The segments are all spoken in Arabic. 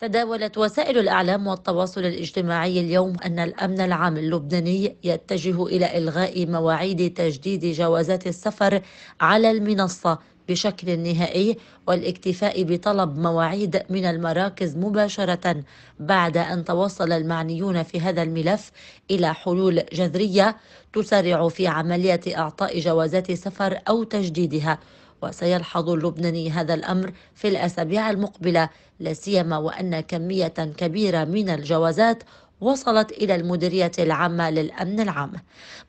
تداولت وسائل الإعلام والتواصل الاجتماعي اليوم أن الأمن العام اللبناني يتجه إلى إلغاء مواعيد تجديد جوازات السفر على المنصة بشكل نهائي والاكتفاء بطلب مواعيد من المراكز مباشرة بعد أن توصل المعنيون في هذا الملف إلى حلول جذرية تسرع في عملية إعطاء جوازات سفر أو تجديدها وسيلحظ اللبناني هذا الأمر في الأسابيع المقبلة لا سيما وأن كمية كبيرة من الجوازات وصلت إلى المديرية العامة للأمن العام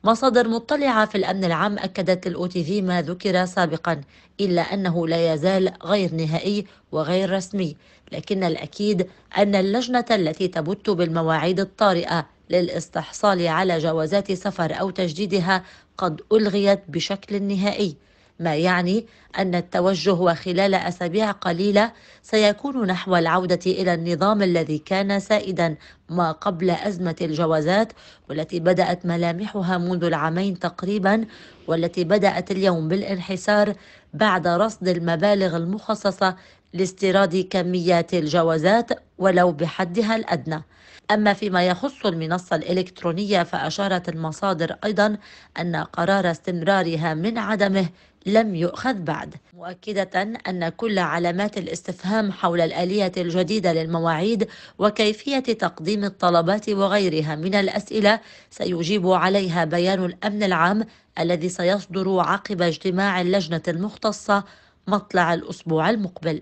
مصادر مطلعة في الأمن العام أكدت في ما ذكر سابقا إلا أنه لا يزال غير نهائي وغير رسمي لكن الأكيد أن اللجنة التي تبت بالمواعيد الطارئة للإستحصال على جوازات سفر أو تجديدها قد ألغيت بشكل نهائي ما يعني أن التوجه وخلال أسابيع قليلة سيكون نحو العودة إلى النظام الذي كان سائدا ما قبل أزمة الجوازات والتي بدأت ملامحها منذ العامين تقريبا والتي بدأت اليوم بالانحسار بعد رصد المبالغ المخصصة لاستيراد كميات الجوازات ولو بحدها الأدنى أما فيما يخص المنصة الإلكترونية فأشارت المصادر أيضا أن قرار استمرارها من عدمه لم يؤخذ بعد مؤكدة أن كل علامات الاستفهام حول الآلية الجديدة للمواعيد وكيفية تقديم تقديم الطلبات وغيرها من الأسئلة سيجيب عليها بيان الأمن العام الذي سيصدر عقب اجتماع اللجنة المختصة مطلع الأسبوع المقبل